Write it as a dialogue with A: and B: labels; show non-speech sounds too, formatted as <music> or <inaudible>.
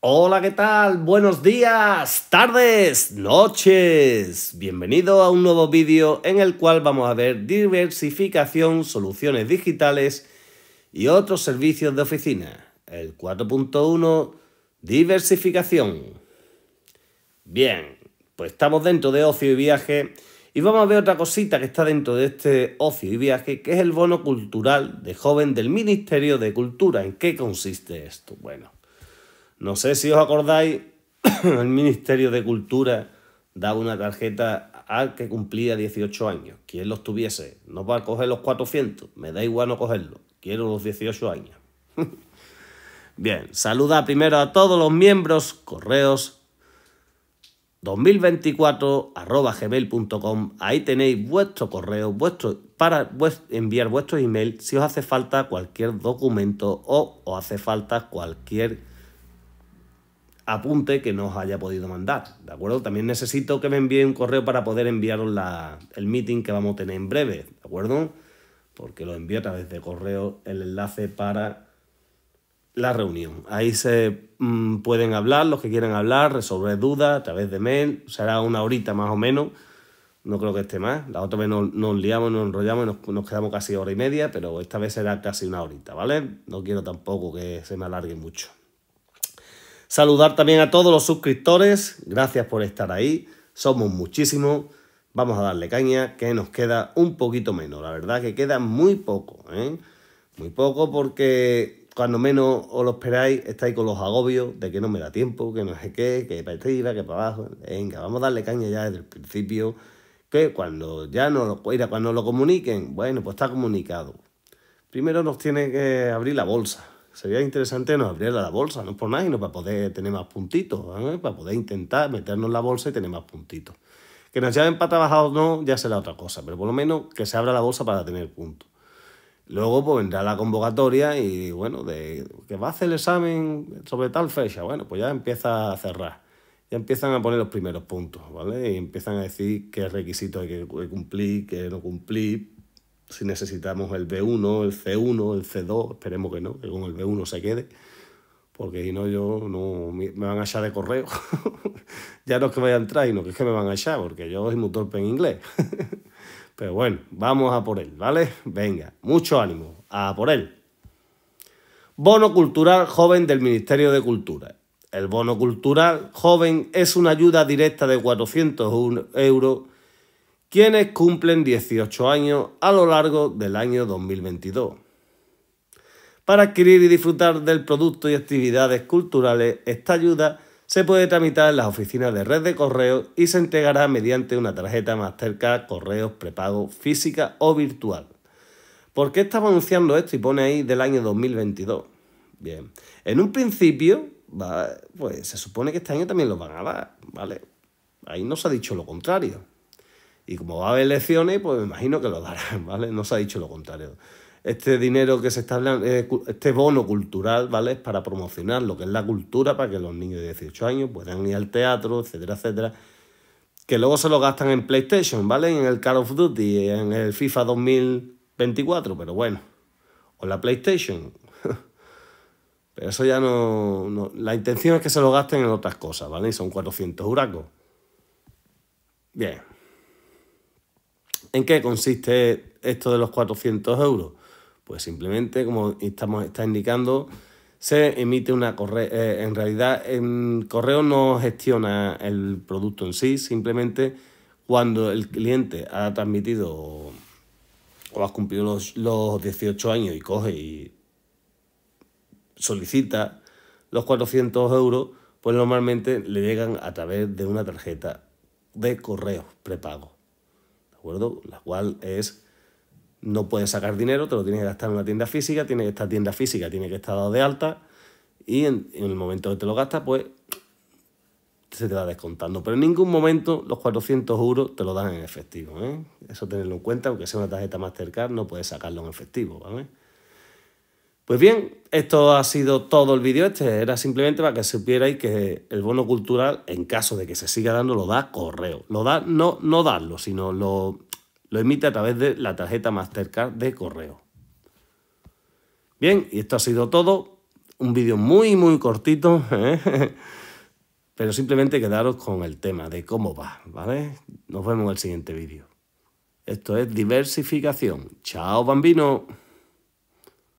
A: Hola, ¿qué tal? Buenos días, tardes, noches. Bienvenido a un nuevo vídeo en el cual vamos a ver diversificación, soluciones digitales y otros servicios de oficina. El 4.1, diversificación. Bien, pues estamos dentro de ocio y viaje y vamos a ver otra cosita que está dentro de este ocio y viaje, que es el bono cultural de joven del Ministerio de Cultura. ¿En qué consiste esto? Bueno. No sé si os acordáis, <coughs> el Ministerio de Cultura da una tarjeta al que cumplía 18 años. Quien los tuviese, no a coger los 400, me da igual no cogerlos, quiero los 18 años. <laughs> Bien, saluda primero a todos los miembros, correos gmail.com Ahí tenéis vuestro correo vuestro, para enviar vuestro email si os hace falta cualquier documento o os hace falta cualquier apunte que nos haya podido mandar, ¿de acuerdo? También necesito que me envíe un correo para poder enviaros el meeting que vamos a tener en breve, ¿de acuerdo? Porque lo envío a través de correo el enlace para la reunión. Ahí se mm, pueden hablar los que quieran hablar, resolver dudas a través de mail. Será una horita más o menos. No creo que esté más. La otra vez nos, nos liamos, nos enrollamos y nos, quedamos casi hora y media, pero esta vez será casi una horita, ¿vale? No quiero tampoco que se me alargue mucho. Saludar también a todos los suscriptores. Gracias por estar ahí. Somos muchísimos. Vamos a darle caña, que nos queda un poquito menos. La verdad que queda muy poco. ¿eh? Muy poco porque cuando menos os lo esperáis estáis con los agobios de que no me da tiempo, que no sé qué, que para arriba, que para abajo. Venga, vamos a darle caña ya desde el principio. Que cuando ya no lo, cuando lo comuniquen, bueno, pues está comunicado. Primero nos tiene que abrir la bolsa sería interesante no abrir la bolsa, no por nada, sino para poder tener más puntitos, ¿eh? para poder intentar meternos en la bolsa y tener más puntitos. Que nos lleven para trabajar o no, ya será otra cosa, pero por lo menos que se abra la bolsa para tener puntos. Luego pues vendrá la convocatoria y bueno, de que va a hacer el examen sobre tal fecha, bueno, pues ya empieza a cerrar. Ya empiezan a poner los primeros puntos, ¿vale? Y empiezan a decir qué requisitos hay que cumplir, qué no cumplir, si necesitamos el B1, el C1, el C2, esperemos que no, que con el B1 se quede, porque si no, yo no me van a echar de correo. <laughs> ya no es que vaya a entrar, no que es que me van a echar, porque yo soy muy torpe en inglés. <laughs> Pero bueno, vamos a por él, ¿vale? Venga, mucho ánimo, a por él. Bono Cultural Joven del Ministerio de Cultura. El bono cultural joven es una ayuda directa de 401 euros quienes cumplen 18 años a lo largo del año 2022. Para adquirir y disfrutar del producto y actividades culturales, esta ayuda se puede tramitar en las oficinas de red de correos y se entregará mediante una tarjeta Mastercard Correos Prepago física o virtual. ¿Por qué estaba anunciando esto y pone ahí del año 2022? Bien, en un principio, pues se supone que este año también lo van a dar, ¿vale? Ahí no se ha dicho lo contrario. Y como va a haber elecciones, pues me imagino que lo darán, <laughs> ¿vale? No se ha dicho lo contrario. Este dinero que se está hablando, eh, este bono cultural, ¿vale? Es para promocionar lo que es la cultura, para que los niños de 18 años puedan ir al teatro, etcétera, etcétera. Que luego se lo gastan en PlayStation, ¿vale? En el Call of Duty, en el FIFA 2024, pero bueno. O la PlayStation. <laughs> Pero eso ya no, no, La intención es que se lo gasten en otras cosas, ¿vale? Y son 400 huracos. Bien. ¿En qué consiste esto de los 400 euros? Pues simplemente, como estamos, está indicando, se emite una correo. Eh, en realidad, en correo no gestiona el producto en sí, simplemente cuando el cliente ha transmitido o, ha cumplido los, los 18 años y coge y solicita los 400 euros, pues normalmente le llegan a través de una tarjeta de correo prepago. La cual es, no puedes sacar dinero, te lo tienes que gastar en una tienda física, tiene que esta tienda física tiene que estar de alta y en, el momento que te lo gastas, pues se te va descontando. Pero en ningún momento los 400 euros te lo dan en efectivo. ¿eh? Eso tenerlo en cuenta, aunque sea una tarjeta Mastercard, no puedes sacarlo en efectivo. ¿vale? Pues bien, esto ha sido todo el vídeo este. Era simplemente para que supierais que el bono cultural, en caso de que se siga dando, lo da correo. Lo da, no, no darlo, sino lo, lo emite a través de la tarjeta Mastercard de correo. Bien, y esto ha sido todo. Un vídeo muy, muy cortito, <laughs> ¿eh? pero simplemente quedaros con el tema de cómo va, ¿vale? Nos vemos en el siguiente vídeo. Esto es diversificación. Chao, bambino.